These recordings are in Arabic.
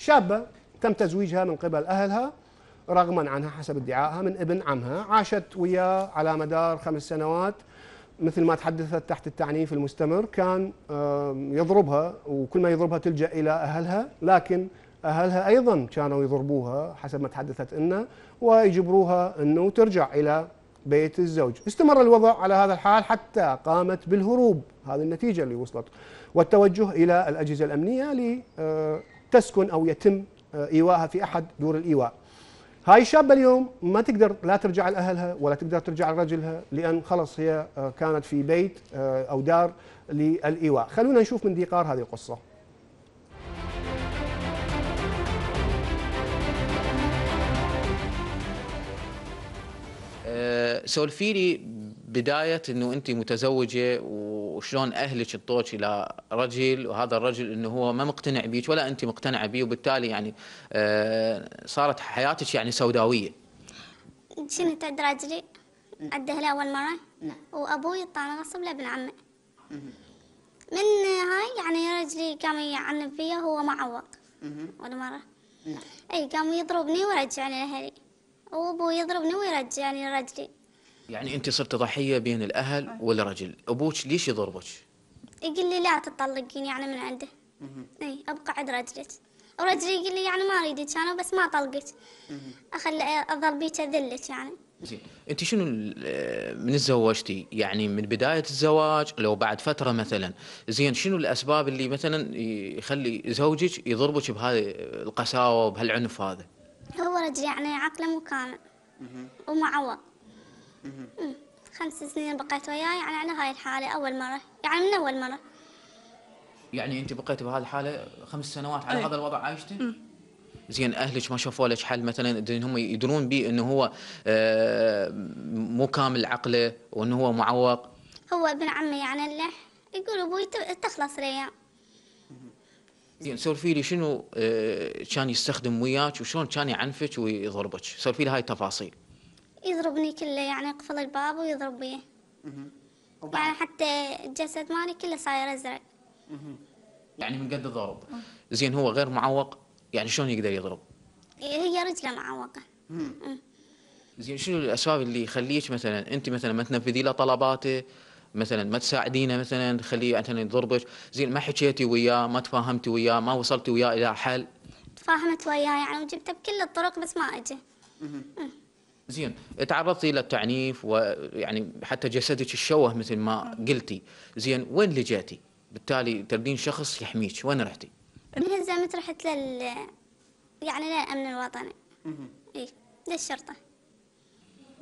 شابة تم تزويجها من قبل أهلها رغما عنها حسب ادعائها من ابن عمها عاشت وياه على مدار خمس سنوات مثل ما تحدثت تحت التعنيف المستمر كان يضربها وكل ما يضربها تلجأ إلى أهلها لكن أهلها أيضا كانوا يضربوها حسب ما تحدثت إنه ويجبروها أنه ترجع إلى بيت الزوج استمر الوضع على هذا الحال حتى قامت بالهروب هذه النتيجة اللي وصلت والتوجه إلى الأجهزة الأمنية تسكن أو يتم آه، إيواءها في أحد دور الإيواء هاي الشابة اليوم ما تقدر لا ترجع لأهلها ولا تقدر ترجع لرجلها لأن خلص هي آه، كانت في بيت آه، أو دار للإيواء خلونا نشوف من ديقار هذه القصة سولفي لي بدايه انه انت متزوجه و وشلون اهلك انطوك الى رجل وهذا الرجل انه هو ما مقتنع بيك ولا انت مقتنعه بيه وبالتالي يعني آه، صارت حياتك يعني سوداويه. شنو عند رجلي عده لاول مره نعم. وابوي طالع غصب لابن عمي. من هاي يعني رجلي قام يعنف فيا هو ما عوق ولا مره. نعم. اي قام يضربني ويرجعني لاهلي وابوي يضربني ويرجعني لرجلي. يعني انت صرت ضحيه بين الاهل والرجل ابوك ليش يضربك يقول لي لا تطلقين يعني من عنده اي ابقى عند رجلك ورجلي يقول لي يعني ما اريدك انا بس ما طلقك اخلي اظل بيك اذلك يعني زين انت شنو من تزوجتي يعني من بدايه الزواج لو بعد فتره مثلا زين شنو الاسباب اللي مثلا يخلي زوجك يضربك بهذه القساوه وبهالعنف هذا هو رجلي يعني عقله مو كامل ومعوق خمس سنين بقيت وياه يعني على هاي الحالة أول مرة يعني من أول مرة يعني أنت بقيت بهذه الحالة خمس سنوات على أي. هذا الوضع عايشتي؟ زين اهلك ما شافوا لك حل مثلا هم يدرون به انه هو آه، مو كامل عقله وانه هو معوق هو ابن عمي يعني له يقول ابوي تخلص لي يعني. زين سولفي لي شنو آه، كان يستخدم وياك وشلون كان يعنفك ويضربك سولفي لي هاي التفاصيل يضربني كله يعني يقفل الباب ويضرب بيه يعني حتى الجسد مالي كله صاير ازرق يعني من قد الضرب زين هو غير معوق يعني شلون يقدر يضرب؟ هي رجله معوقه زين شنو الاسباب اللي يخليك مثلا انت مثلا ما تنفذي له طلباته مثلا ما تساعدينه مثلا تخليه مثلا يضربك زين ما حكيتي وياه ما تفاهمتي وياه ما وصلتي وياه الى حل تفاهمت وياه يعني وجبته بكل الطرق بس ما اجى زين تعرضتي الى التعنيف ويعني حتى جسدك الشوه مثل ما قلتي زين وين لجأتي بالتالي تردين شخص يحميك وين رحتي من زمت رحت لل يعني للامن الوطني اي للشرطه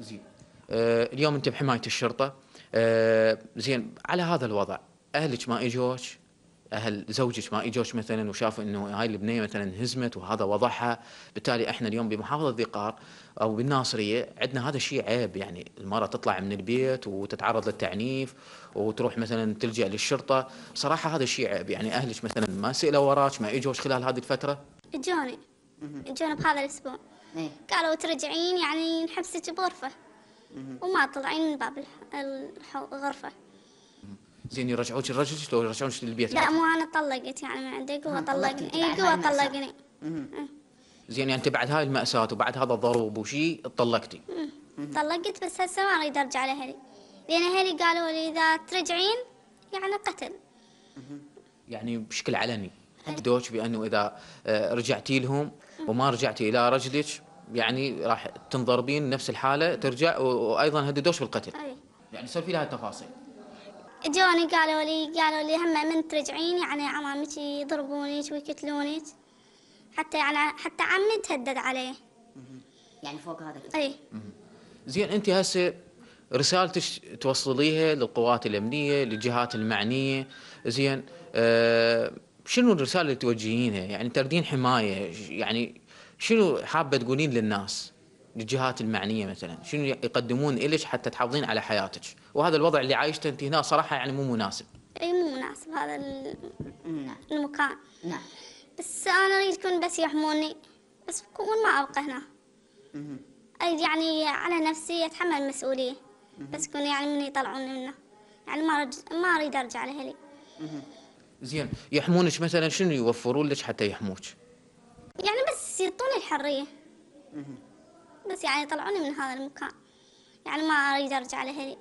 زين آه اليوم انت بحمايه الشرطه آه زين على هذا الوضع اهلك ما اجوك اهل زوجك ما اجوش مثلا وشافوا انه هاي البنيه مثلا هزمت وهذا وضعها بالتالي احنا اليوم بمحافظه ذي قار او بالناصريه عندنا هذا الشيء عيب يعني المراه تطلع من البيت وتتعرض للتعنيف وتروح مثلا تلجا للشرطه صراحه هذا الشيء عيب يعني اهلك مثلا ما سالوا وراك ما اجوش خلال هذه الفتره اجوني اجوني بهذا الاسبوع إيه. قالوا ترجعين يعني نحبسك بغرفه وما طلعين من باب الغرفه زين يرجعوك الرجل لو يرجعونك للبيت لا مو انا طلقت يعني من عندي إيه، قوه طلقني اي قوه طلقني زين يعني انت بعد هاي المأساة وبعد هذا الضروب وشي طلقتي إيه. طلقت بس هسه ما اريد ارجع لاهلي لان اهلي قالوا لي اذا ترجعين يعني قتل يعني بشكل علني هدوك إيه. بانه اذا آه، رجعتي لهم وما رجعتي الى رجلك يعني راح تنضربين نفس الحاله ترجع وايضا هددوش بالقتل يعني صار في لها تفاصيل اجوني قالوا لي قالوا لي هم من ترجعين يعني عمامك يضربونك ويقتلونك حتى يعني حتى عمي تهدد عليه يعني فوق هذا كله اي زين انت هسه رسالتك توصليها للقوات الامنيه للجهات المعنيه زين أه شنو الرساله اللي توجهينها يعني تردين حمايه يعني شنو حابه تقولين للناس للجهات المعنيه مثلا شنو يقدمون لك حتى تحافظين على حياتك وهذا الوضع اللي عايشته انت هنا صراحه يعني مو مناسب اي مو مناسب هذا نعم. المكان نعم بس انا اريد يكون بس يحموني بس بكون ما ابقى هنا اريد يعني على نفسي اتحمل المسؤوليه بس يكون يعني من يطلعوني منه يعني ما رج... ما اريد ارجع لاهلي زين يحمونك مثلا شنو يوفرون لك حتى يحموك يعني بس يعطوني الحريه بس يعني طلعوني من هذا المكان يعني ما اريد ارجع لاهلي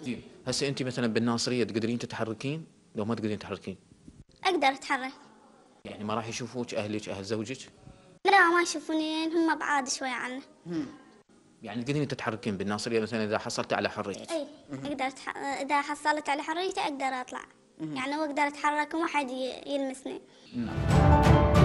زين هسه انت مثلا بالناصريه تقدرين تتحركين لو ما تقدرين تتحركين اقدر اتحرك يعني ما راح يشوفوك اهلك اهل زوجك لا ما يشوفوني هم بعاد شوي عنه يعني تقدرين تتحركين بالناصريه مثلا اذا حصلت على حريتك اي اقدر اذا حصلت على حريتي اقدر اطلع يعني واقدر اتحرك وما حد يلمسني نعم